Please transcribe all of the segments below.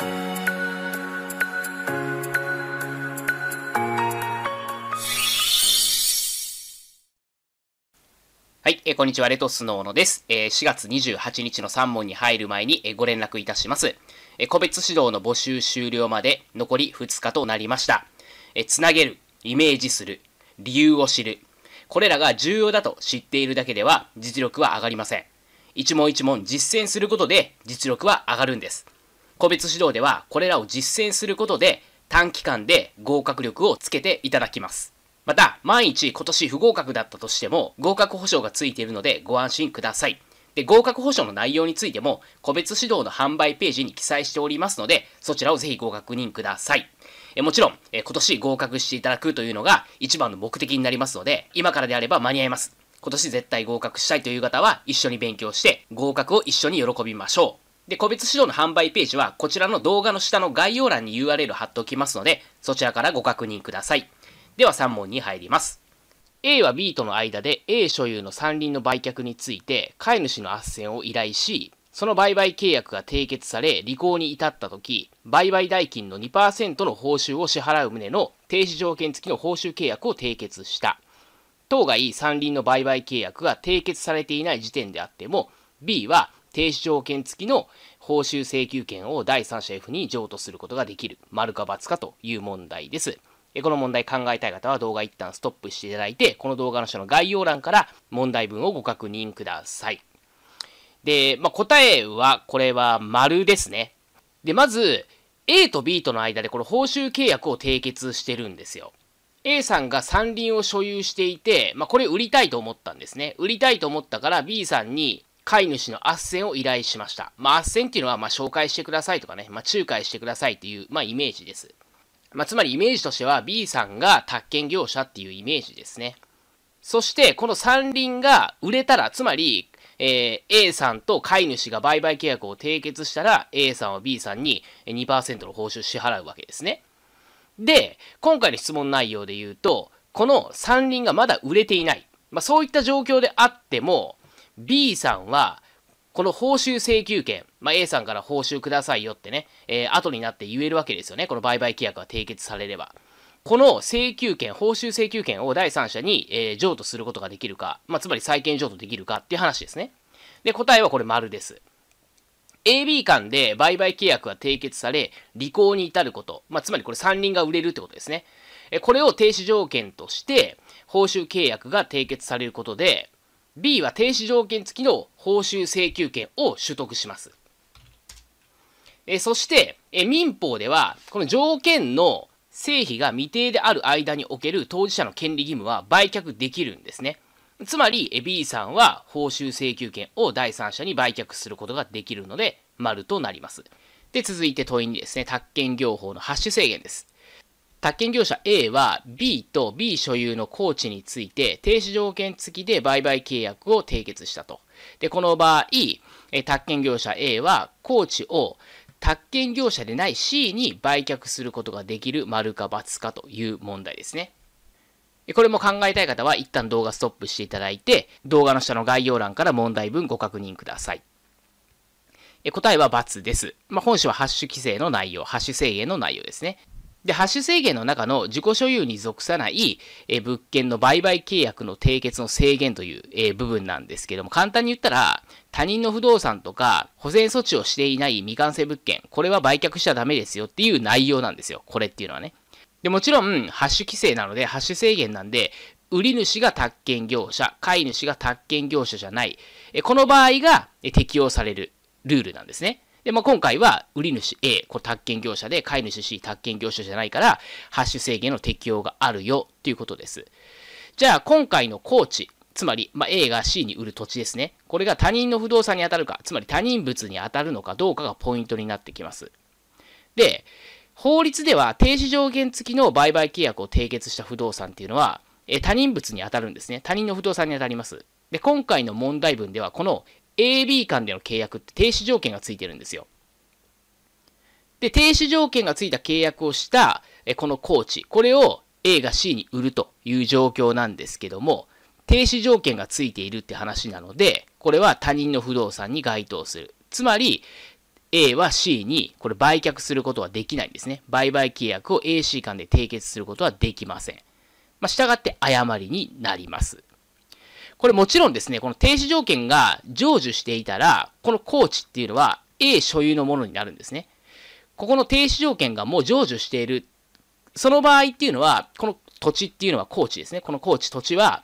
はい、えー、こんにちは、レトスの小野です。えー、4月28日の3問に入る前に、えー、ご連絡いたします。えー、個別指導の募集終了まで残り2日となりました。えー、つなげる、イメージする、理由を知る。これらが重要だと知っているだけでは実力は上がりません。一問一問実践することで実力は上がるんです。個別指導ではこれらを実践することで短期間で合格力をつけていただきます。また、万一今年不合格だったとしても合格保証がついているのでご安心ください。で、合格保証の内容についても個別指導の販売ページに記載しておりますのでそちらをぜひご確認ください。えもちろん、え今年合格していただくというのが一番の目的になりますので今からであれば間に合います。今年絶対合格したいという方は一緒に勉強して合格を一緒に喜びましょう。で、個別指導の販売ページは、こちらの動画の下の概要欄に URL 貼っておきますので、そちらからご確認ください。では3問に入ります。A は B との間で A 所有の山林の売却について、飼い主の斡旋を依頼し、その売買契約が締結され、履行に至った時、売買代金の2%の報酬を支払う旨の停止条件付きの報酬契約を締結した。当該山林の売買契約が締結されていない時点であっても、B は停止条件付きの報酬請求権を第三者 F に譲渡することができる、丸か×かという問題です。この問題考えたい方は動画一旦ストップしていただいて、この動画の下の概要欄から問題文をご確認ください。で、まあ、答えは、これは丸ですね。で、まず、A と B との間でこの報酬契約を締結してるんですよ。A さんが山林を所有していて、まあ、これ売りたいと思ったんですね。売りたいと思ったから B さんに飼い主の斡旋を依頼しました。まあ、斡旋っていうのは、まあ、紹介してくださいとかね、まあ、仲介してくださいっていう、まあ、イメージです。まあ、つまりイメージとしては B さんが宅建業者っていうイメージですね。そして、この山林が売れたら、つまり、えー、A さんと飼い主が売買契約を締結したら、A さんは B さんに2%の報酬支払うわけですね。で、今回の質問内容で言うと、この山林がまだ売れていない。まあ、そういった状況であっても、B さんは、この報酬請求権、まあ、A さんから報酬くださいよってね、えー、後になって言えるわけですよね。この売買規約が締結されれば。この請求権、報酬請求権を第三者に、えー、譲渡することができるか、まあ、つまり債権譲渡できるかっていう話ですね。で、答えはこれ丸です。AB 間で売買契約が締結され、履行に至ること、まあ、つまりこれ3輪が売れるってことですね。これを停止条件として、報酬契約が締結されることで、B は停止条件付きの報酬請求権を取得します。えそして、え民法では、この条件の成否が未定である間における当事者の権利義務は売却できるんですね。つまり、B さんは報酬請求権を第三者に売却することができるので、丸となります。で、続いて問いにですね、宅建業法のハッシュ制限です。宅建業者 A は B と B 所有のー地について停止条件付きで売買契約を締結したと。で、この場合、宅建業者 A はー地を宅建業者でない C に売却することができる丸か×かという問題ですね。これも考えたい方は一旦動画ストップしていただいて、動画の下の概要欄から問題文ご確認ください。答えは×です。まあ、本書はハッシュ規制の内容、ハッシュ制限の内容ですね。で、ハッシュ制限の中の自己所有に属さない、え物件の売買契約の締結の制限という、え部分なんですけども、簡単に言ったら、他人の不動産とか保全措置をしていない未完成物件、これは売却しちゃダメですよっていう内容なんですよ。これっていうのはね。で、もちろん、ハッシュ規制なので、ハッシュ制限なんで、売り主が宅建業者、買い主が宅建業者じゃない。この場合が適用されるルールなんですね。で、まあ、今回は、売り主 A、これ、宅建業者で、買い主 C、宅建業者じゃないから、ハッシュ制限の適用があるよ、ということです。じゃあ、今回の高知、つまり、まあ、A が C に売る土地ですね。これが他人の不動産に当たるか、つまり他人物に当たるのかどうかがポイントになってきます。で、法律では、停止上限付きの売買契約を締結した不動産っていうのは、え他人物に当たるんですね。他人の不動産に当たります。で、今回の問題文では、この AB 間での契約って停止条件がついてるんですよ。で、停止条件がついた契約をした、えこのコーチ、これを A が C に売るという状況なんですけども、停止条件がついているって話なので、これは他人の不動産に該当する。つまり、A は C にこれ売却することはできないんですね。売買契約を AC 間で締結することはできません。まあ、従って誤りになります。これもちろんですね、この停止条件が成就していたら、このコーチっていうのは A 所有のものになるんですね。ここの停止条件がもう成就している。その場合っていうのは、この土地っていうのは高知ですね。この高知、土地は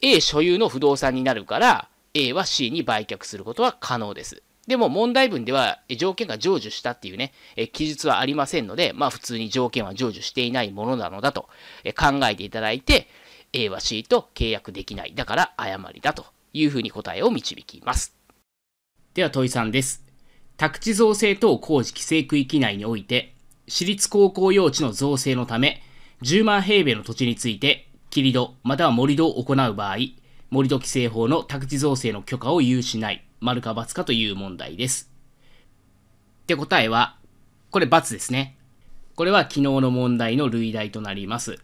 A 所有の不動産になるから、A は C に売却することは可能です。でも問題文では条件が成就したっていうね、記述はありませんので、まあ普通に条件は成就していないものなのだと考えていただいて、A は C と契約できない。だから誤りだというふうに答えを導きます。では問いんです。宅地造成等工事規制区域内において、私立高校用地の造成のため、10万平米の土地について、切り土または盛り土を行う場合、盛土規制法の宅地造成の許可を有しない、丸か×かという問題です。で、答えは、これ×ですね。これは昨日の問題の類題となります。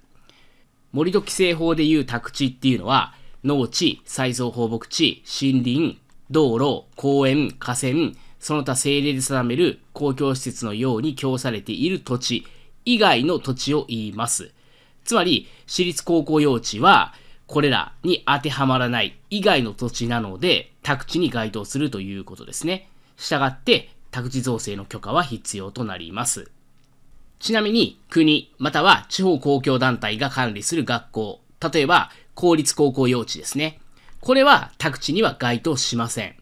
森戸規制法でいう宅地っていうのは、農地、再造放牧地、森林、道路、公園、河川、その他政令で定める公共施設のように供されている土地以外の土地を言います。つまり、私立高校用地は、これらに当てはまらない以外の土地なので、宅地に該当するということですね。したがって、宅地造成の許可は必要となります。ちなみに国または地方公共団体が管理する学校、例えば公立高校用地ですね。これは宅地には該当しません。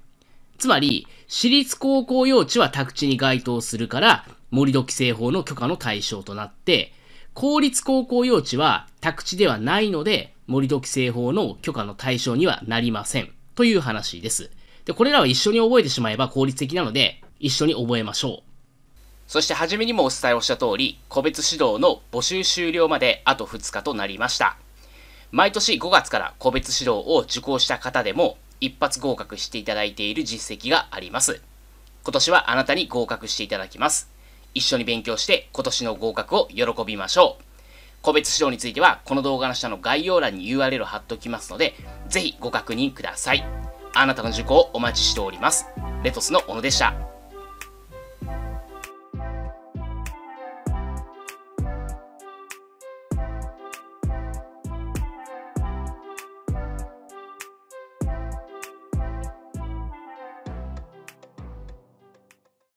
つまり、私立高校用地は宅地に該当するから、盛土規制法の許可の対象となって、公立高校用地は宅地ではないので、盛土規制法の許可の対象にはなりません。という話です。で、これらは一緒に覚えてしまえば効率的なので、一緒に覚えましょう。そして初めにもお伝えをした通り、個別指導の募集終了まであと2日となりました。毎年5月から個別指導を受講した方でも、一発合格していただいている実績があります。今年はあなたに合格していただきます。一緒に勉強して今年の合格を喜びましょう。個別指導については、この動画の下の概要欄に URL を貼っておきますので、ぜひご確認ください。あなたの受講をお待ちしております。レトスの小野でした。